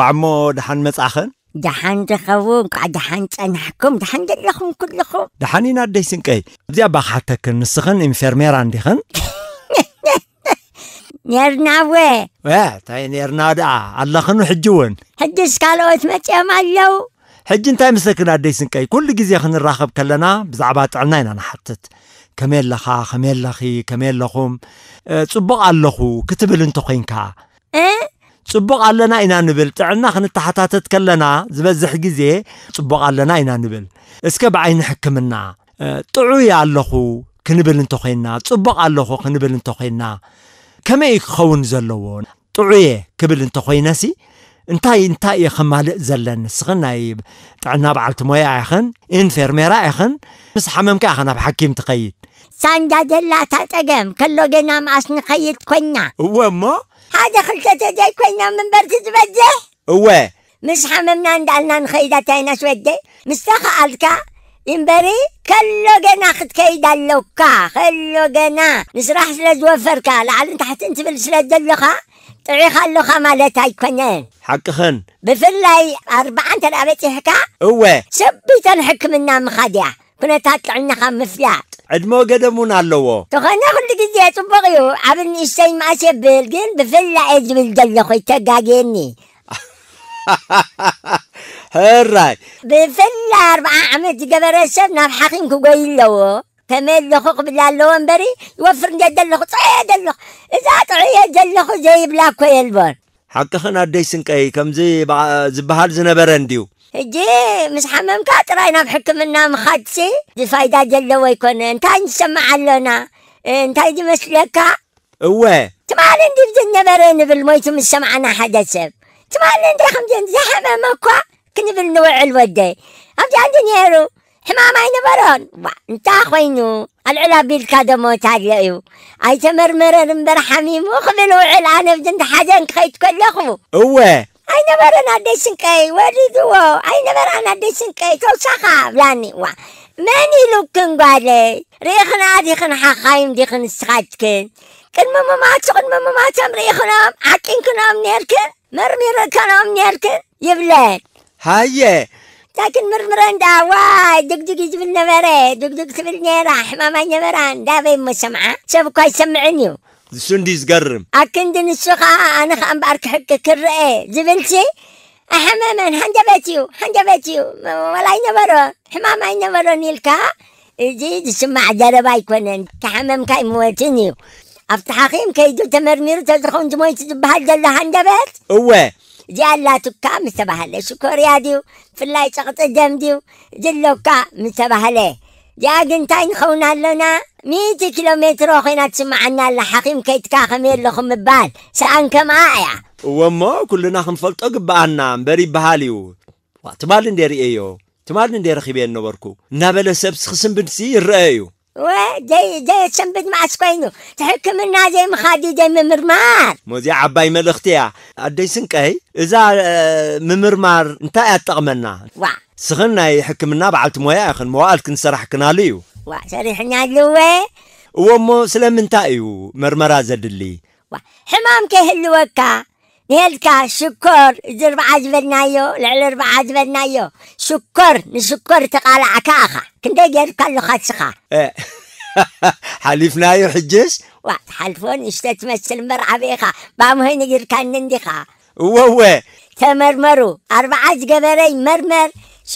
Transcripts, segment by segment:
ኳዕ እሞ ድሓን መጻእኸን ድሓን ዝኸውን ከዓ ድሓን ፀናሕኩም ድሓን ዘለኹም ኩልኹም ድሓን ኢና ኣደይ ስንቀይ እዚኣ ባኻሕተክን ንስኽን ኢንፌርሜራ እንዲኽን ነርናወ ወ እንታይ ነርና ደኣ ኣለኽኑ ሕጂ እውን ሕጂስ ካልኦት መፅኦም ኣለው ሕጂ እንታይ ምስለክን ኣደይ ስንቀይ ኩሉ ግዜ ክንራኸብ ከለና ብዛዕባ ጥዕና ኢና ንሓትት ከመይ ኣለኻ ከመይ ኣለኺ ከመይ ኣለኹም ፅቡቕ ኣለኹ ክትብል እንተ ኮንካ ፅቡቕ ኣለና ኢና ንብል ጥዕና ክንተሓታተት ከለና ዝበዝሕ ግዜ ፅቡቕ ኣለና ኢና ንብል እስከ ብዓይኒ ሕክምና ጥዑይ ኣለኹ ክንብል እንተኮይንና ፅቡቕ ኣለኹ ክንብል እንተኮይንና ከመይ እዩ ክኸውን ዘለዎ ጥዑየ ክብል እንተኮይነሲ እንታይ እንታይ እየ ከማልእ ዘለኒ ንስኽን ናይ ጥዕና በዓልቲ ሞያ ኢኽን ኢንፌርሜራ ኢኽን ምስ ሓመምካ ኢኸ ናብ ሓኪም ትኸይድ ሳንዳደላታ ፀገም ከሎ ገና መኣስ ንኸይድ ኮይና እወ እሞ هذا خلت تدي كنا من برد تبدي هو مش حممنا عندنا نخيدة تاينا شودي مستخى ألكا إمبري كلو جنا خد كيدا اللوكا خلو جنا نسرح سلد وفركا تحت انت حتنتبه لسلد اللخا طريقة اللخا مالتها يكونين خن بفلاي أربعة انت لأبتي حكا هو سبيت الحكمنا مخادع كنا تطلع لنا مفلع عدمو قدمون علوو تغني كل جزية تبغيو عبن إشتاي ما أسيبل جن بفلا إجم الجل خي تقاقيني هرّاي بفلا أربعة عمد قبر السبنا نعم بحاقين كو قيلوو كمال لخوق باللون بري يوفر نجا دلخو طعي دلخ إذا طعي دلخو جايب لاكو يلبر حقا خنا ديسن كاي كمزي زبهار زنبرن ديو جي مش حمام كاترينا بحكمنا مخدسي دي فايدة جلو يكون انت نسمع علونا انت دي مسلكة اوه تمال انت بجنة برين بالموت مسمعنا حدا سب تمال انت خمجين دي حمام اكوا كنب النوع الودي ابدا انت نيرو حمام اين برون انت اخوينو العلا بالكادو موت عليو اي تمرمرن برحميم وخبلو علا انا بجنة حدا انت خيت كل اخو اوه أي never an addition kay, where did you go? I never an addition kay, so saka, ماني لوكن كن قالي ريخنا عادي خن حقايم دي خن سخات كن كن ماما ما تكن ماما ما تم ريخنا عكين كنا منيركن مرمير كنا منيركن يبلاد هاي لكن مرمران دا واي دق دق يجيب مري دق دق تبلنا راح ماما نمران دا بين مسمعة كاي يسمعني سنديز قرم أكندن السخاء أنا خام بارك حكا كرئي زبلتي أحماما هنجبتيو هنجبتيو ولا ينبرو حماما ينبرو نيلكا زي تسمع جربا يكونن كحمام كاي موتنيو أفتحاقيم كيدو تمرميرو جموي جمويت بهال دلا هنجبت أوه جالاتك مستبهله شكر يا ديو في الله يسقط الدم ديو جلوك مستبهله يا ياقنتاين خونا لنا ميتي كيلومتر وخينا تسمع عنا الحكيم كيت كاخمير لخم ببال سانك معايا وما كلنا خنفلت قبعنا بري بهاليو وتمال ندير ايو تمال ندير خيبين نوركو نابل سبس خسم بنسي رايو وجاي جاي تشمبد مع سكوينو لنا زي مخادي زي ممرمار مودي عباي من اختيا ادي سنكاي اذا آه، ممرمار انت اتقمنا وا يحكم لنا بعلت مويا اخن موالك كنسرح كناليو وا سريحنا لوي ومو سلام انت ايو مرمرا زدلي وا حمام كهلوكا يلكا شكر زربع جبلنايو لعلربع يو شكر نشكر تقالع كاخا كندا جيرك اللو خاتسخا حليفنايو حجس وحلفون اشتتمثل مرعى بيخا بامهين كان إيه. نندخا ووه تمرمرو أربعة جبري مرمر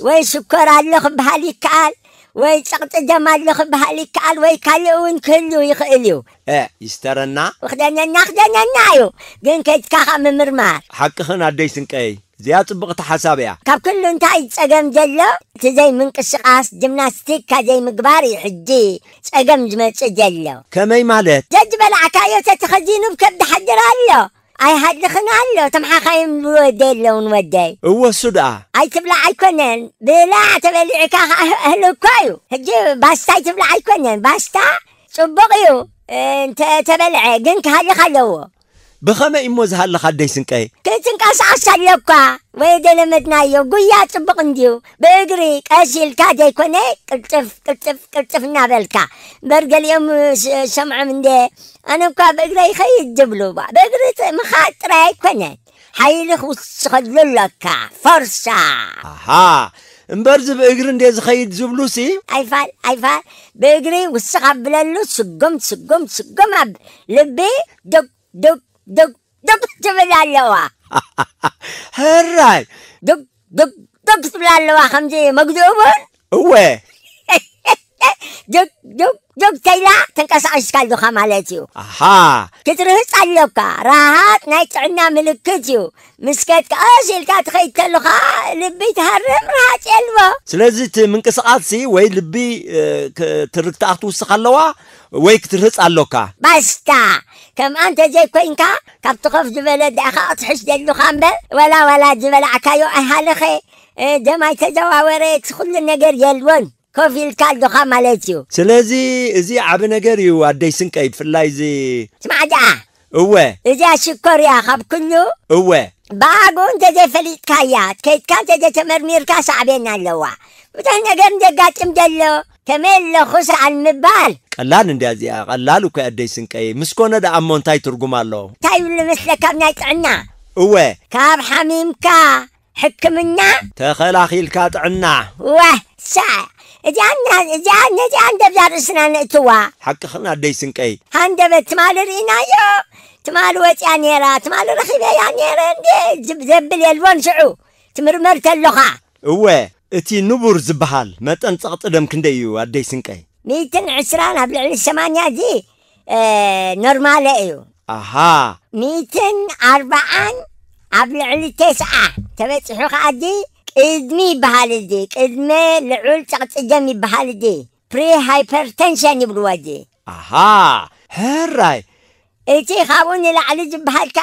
وي شكر هلخ بهالي كال ويسقط جمال يخب هالك قال وين كله يخليو اه يسترنا وخدنا ناخدنا نايو جن كيت كخا من مرمار حقخن عدي سنقي زيا طبقت حسابيا كاب كل انت يتسقم جلو تزي من قشقاس جمناستيك كزي مقبار يحجي تسقم جمت جلو كمي مالت تجبل بلعكايو تتخزينو بكبد حجر هلو اي حد له تم حقايم ودي له ونودي هو سدعة اي تبلع اي ايكونن بلا تبلع كا اهل كايو هجي باستا تبلع اي ايكونن باستا صبغيو إيه، انت تبلع جنك هذه خلوه بخما إموز هال لخدي سنكاي كيتن كاس عشر لكوا ويدن مدنايو قويا تبقنديو بيقري كاسيل كادي كوني كتف كتف كلتف نابلكا برقى اليوم شمع من دي أنا كا بيجري خيد دبلو بيجري بيقري مخاطري كوني حيلي خوص لكا فرصة أها امبرز بيجري دي زخيد زبلوسي اي فال اي فال بيقري وسخ بللو سقم سقم سقم لبي دك دك دق دق تبلا لوا هراي دق دق دق تبلا لوا خمزي مقدوب وي دق دق دق تيلا تنكسع اشكال دوخا مالاتيو اها كترو هس عليوكا راهات نايت عنا ملكتيو مسكات كاشي لقات خيط تلوخا لبي تهرم راهات يلوا سلازت من كسعات سي وي لبي اه ترك تاخت وسخا لوا وي كترو هس عليوكا باستا كم انت جاي كوينكا كم تقف جبل داخا تحش ديال خامبه ولا ولا جبل عكايو اهالخي دما إيه، يتجاوري تخل النقر ديال الون كوفي الكال دو خام سلازي زي عب نقر يو عدي سنكاي فلاي زي سمع جا اه. اوه زي شكور يا خاب كلو اوه باقو انت زي فليت كايات كيت كانت زي تمرمير كاس عبينا اللوه بتان نجم دقاتم دلو كميلو خسر على المبال قلان اندي ازياء قلالو كي ادي سنكي مسكونا دا عمون تاي ترقوم اللو تايو اللي مثلك ابناي تعنا اوه كاب حميم كا حكمنا تخيل اخيل كا تعنا اوه ساعة إذا عندنا إذا عندنا إذا عندنا بدار سنان توا حق خلنا دي سنكي عندنا بتمال رينا يو تمال وات يانيرا تمال رخيبة يانيرا دي زب زب اللي الوان شعو تمرمرت اللغة اوه اتي نبور زبحال ما تنصقط دم كنديو ادي سنكاي ميتن عشران هبل على الثمانية دي اه نورمال ايو اها ميتن اربعان هبل على تسعة تبتحو خادي قدمي بحال دي قدمي لعول تقط جمي بحال دي بري هايبرتنشن يبلو دي اها هراي اتي خاوني لعلج بحال كا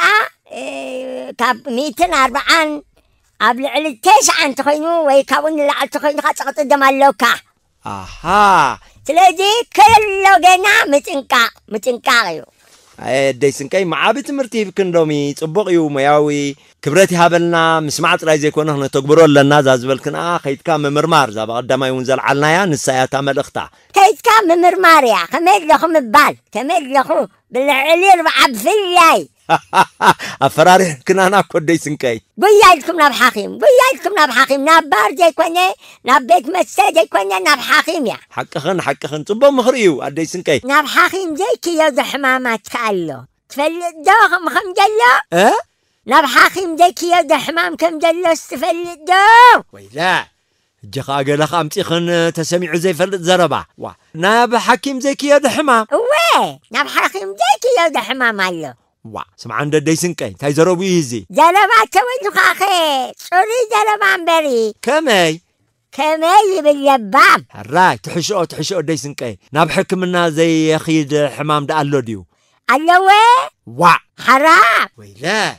اه كاب ميتن اربعان أبل على التسعة أنت خينو ويكون اللي أنت خينو خاصة قدام اللوكا أها تلاقي كل جنا متنكا متنكاريو أي دي سنكاي ما عابت مرتي بكن رومي تبقي يوم ياوي كبرتي هابلنا مسمعت رأي زي كونه نتقبرو لنا زاز بلكن آه خيت كام ممرمار زاب قدام يوم زل علنا يا نسايا تعمل أختا خيت كام ممرمار يا خميت لخو مبال خميت لخو بالعلير وعب في اللي أفراري كنا ناكل دي سنكاي بيايكم ناب حاكم بيايكم ناب حاكم ناب جاي كوني ناب بيت مسا جاي كوني ناب يا حق خن حق خن تبا مخريو دي سنكاي ناب جاي كي يوز حماما تفلو تفل دوخم خم جلو اه ناب حاكم جاي كي يوز حمام كم جلو استفل دو وي لا جخا قال يخن امتي تسمع زي فرد زربا ناب حاكم جاي كي يوز حمام وي ناب حاكم جاي كي يوز حمام الله وا سمع عند ديسن كاي تاي زربو جلبا كوين خاخي صري جلبا بري كمي كمي باليباب هراي تحشو تحشو ديسن كاي ناب حكمنا زي يخيد حمام دا الله ديو وا حرام ويلا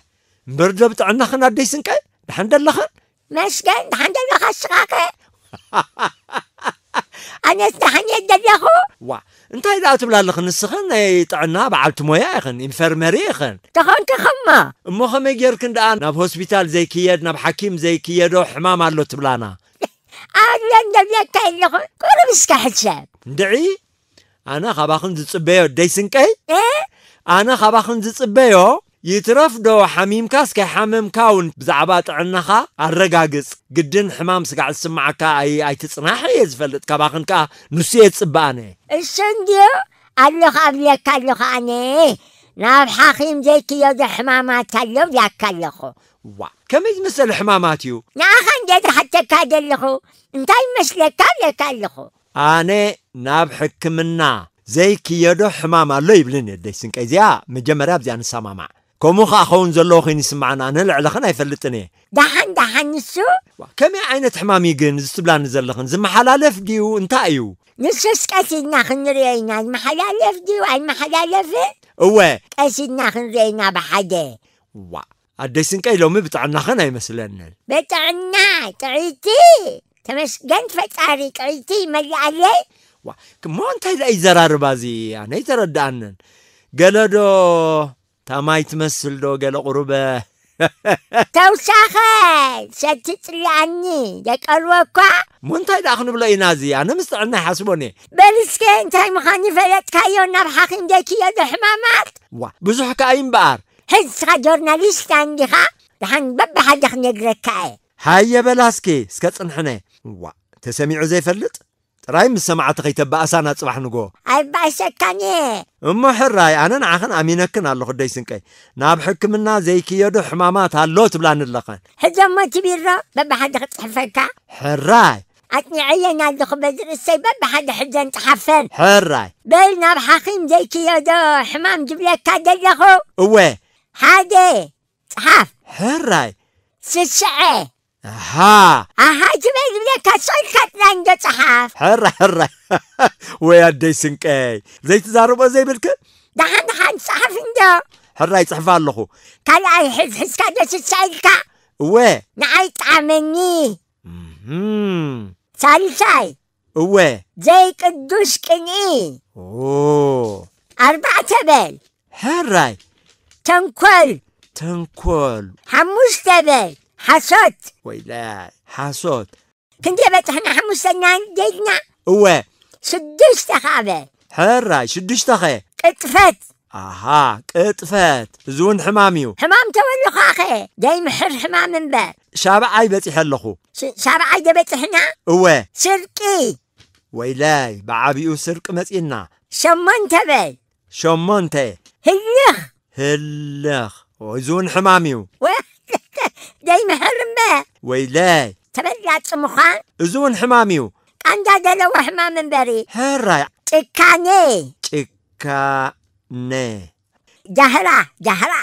مبرد بتعنا خنا ديسن كاي دحن دلخن مسكين دحن دلخن شقاقي أنا استحنيت دلخو وا እንታይ ዳኣ ትብላለኹ ንስኽን ናይ ጥዕና በዓልቲ ሞያ ይኽን ኢንፈርመሪ ይኽን ተኸንተኸማ እሞ ኸመይ ጌርክን ደኣ ናብ ሆስፒታል ዘይክየድ ናብ ሓኪም ዘይክየዶ ሕማም ኣሎ ትብላና ኣነ እንደብለካ ኣለኹ ቁሩብ እስካ ሕሳብ እንድዒ ኣነ ካባኽን ዝፅበዮ ደይስንቀይ ኣነ ካባኽን ዝፅበዮ ይትረፍ ዶ ሓሚምካ እስከ ሓመምካውን ብዛዕባ ጥዕናኻ ኣረጋግፅ ግድን ሕማም ስጋዕ ዝስማዓካ ኣይትፅናሕ እየ ዝፈልጥ ካባኽን ከዓ ንሱ እየ ዝፅበኣነ እሱ እንድዮ ኣለኹ ኣብልካ ኣለኹ ኣነ ናብ ሓኺም ዘይክዮ ሕማማት ኣሎም ያካ ኣለኹ ዋ ከመይ ዝመሰለ ሕማማት እዩ ንኣኻ እንደ ዝሓተካ ዘለኹ እንታይ ይመስለካ ብለካ ኣለኹ ኣነ ናብ ሕክምና ዘይክየዶ ሕማም ኣሎ ይብልን የደይ ስንቀይ እዚኣ መጀመርያ ኣብዚኣ ንሰማማዕ كومو خا خون زلو خي نسمعنا انا العلخن هاي فلتن دحن دحن نسو كم عينة حمامي قن زستبلان زلخن زم حلالف ديو انت ايو نسو سكاسدنا خن رينا المحلالف ديو المحلالف اوه كاسدنا خن رينا بحده وا اديسن كاي لومي بتعنا خن هاي مسلن بتعنا تعيتي تمس قنت فتاري تعيتي ملي علي وا كمون انت اي زرار بازي انا يعني اي زرار دانن قلدو تماي تمثل دوغة لقربة توساخي ستتري عني يقلوكا منتاي داخن بلا ينازي أنا مستعنا حسبوني بلسكي انتاي مخاني فلت كايو نرحقين ديكي يا دحمامات وا بزوح كاين بار خا جورناليست عندي خا دحن بب حدخ نقرك كاي هيا بلاسكي سكت انحني وا تسميعو زي فلت راي مسمعت غيتب أسانا صباح نقو أي باشا كاني أمو حر راي أنا نعخن أمينكن على خدي سنكي ناب حكمنا زي كيودو حمامات هاللوت تبلان اللقان هجا ما تبيرا بابا حد تحفكا حر راي أتني عيان على دخو بدر السي بابا حد حجا تحفن حر راي بل ناب حاخيم زي كيودو حمام جبلك كادل لخو أوه حادي تحف حر راي سشعي ها اها جبل بلا كسول كتلان جصحف حرة حرة ويا دي سنكاي زي تزارب زي بالك دحن دحن صحف اندا حرة يصحف الله قال اي حز حز كدس سايلكا و نعي طعمني امم سالساي و زي قدوس كني اوه أربعة بال هراي تنكل تنكل حموس بال حسود كنت حصاد احنا حنا سنان جيدنا هو شدوش تخابي حرة شدوش تخي اطفت اها قطفت زون حماميو حمام تولخ خاخي جاي حر حمام من بعد شابع اي بتي حلخو شابع اي بيتي حنا هو سرقي ويلاي بعابيو سرق متينا شمنت بي شمنت هلخ هلخ وزون حماميو ويه دايما هرم ويلاي تبلعت مخان ازون حماميو قندا لو حمام بري هرا تكاني تكاني جهلا جهرة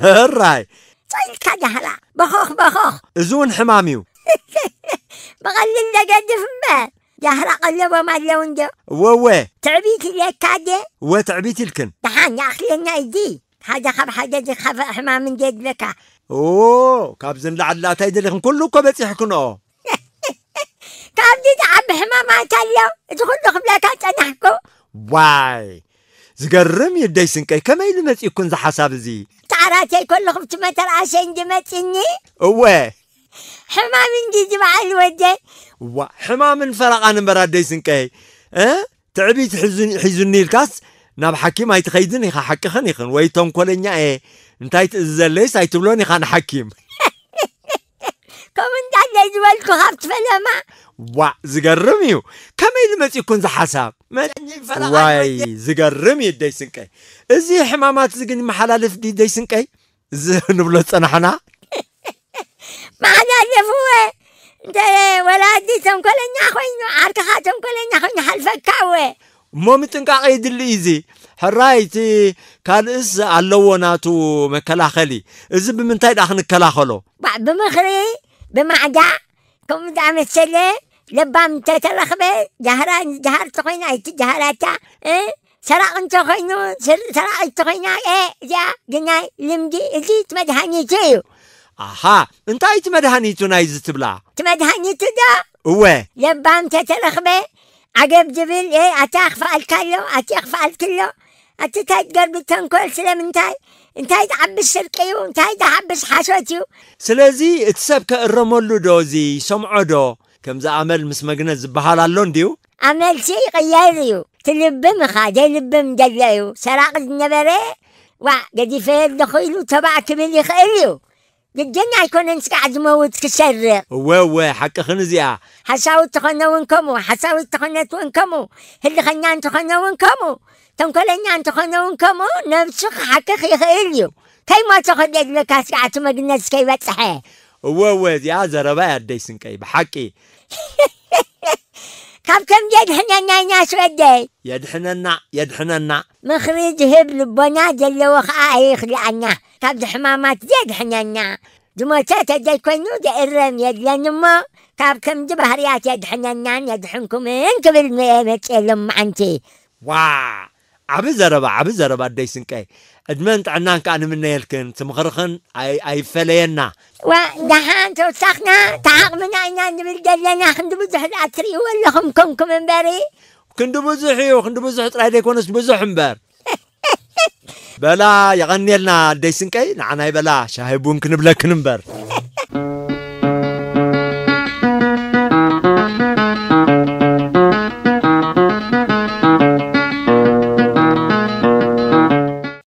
هرا تلك جهلا بخوخ بخوخ ازون حماميو بغلل قد فما جهرة قلبه ما اللون ده ووي تعبيت اللي كاده وتعبيت الكن دحان يا اخي ايدي هذا خب حاجة خب حمام من جد لك اوه كاب زن لعلا تايد لكم كلو كو بسيحكم كابزن عم دي تعب حماما تاليو اتخلو خبلا كان تنحكم واي زقرم يدي سنكي كما يلو يكون زي حساب زي تعراتي كل خبت متر عشان دي متني اوه حمام دي دي بعل ودي من حمام أنا براد دي سنكي اه تعبي تحزني حزن نيل كاس ناب حكي ما يتخيدني خا حكي خنيخن ويتون كولنيا ايه انتي تزلي سايتبلوني خان حكيم كم انت عدي زوالكو غابت فلاما وا زقرميو كم اذا ما تكون زا حساب واي زقرميو دي سنكي ازي حمامات زقن محالة دي دي سنكي زي نبلو تصنحنا محلالف هو انت ولا دي سم كلن يا اخوين عارك خاتم كلن يا اخوين حلفك كاوي مو متنقاقي دي اللي ايزي حرايتي كان إز علونا تو مكلاخلي إز بمنتاي داخن كلاخلو بعد بمخري بمعجع كم دعم السلة لبام تتلخبة جهرة جهرة تخينا ايتي جهرة تا إيه؟ سرق انتو خينو سر سرق انتو خينا ايه جا جناي لمدي ازي تمدهاني تيو اها انت اي تمدهاني تو نايز تبلا تمدهاني تو دا اوه لبام تتلخبة عقب جبل ايه اتاخ فعل كلو اتاخ اتتايت قرب تنكل سلام انتاي انتاي تحبس سرقي وانتاي تحبس حاشوتيو سلازي اتسبك الرمولو دوزي سمعو دو كم زا عمل مس مجنز بحال اللون ديو عمل شي غيريو تلب خاجة لبم دلايو سراق النبري وع قدي فير دخيلو تبع كملي خيريو جدنا يكون انسك قاعد موت كسر ووا حق خنزيا حساوي تخنا ونكمو حساوي تخنا ونكمو هل خنان تخنا ونكمو تنقلني أن تخنون كمو نمسخ حكي خيخيليو كي ما تخدد كاسي عتم مجنس كي بتحي ووز يا زربا أديسن كي بحكي كم كم يدحننا ناس ودي يدحننا يدحننا مخرج هبل بناد اللي وخا يخلعنا كم حمامات يدحننا دموتات دي كونو دي الرم يدلنما كاب كم جبهريات يدحننا يدحنكم انك بالمئة لما انتي واه عبي زربا عبي زربا دي سنكي كان من نيلكن تمخرخن اي اي فلينا وا دهان تو سخنا تعق من اينا نبل جلنا خند بزح الاتري ولا خم كم كم كند بزح يو خند بزح ترى دي كونس بزح مبار بلا يغني لنا دي سنكي نعناي بلا شاهي بونك نبلا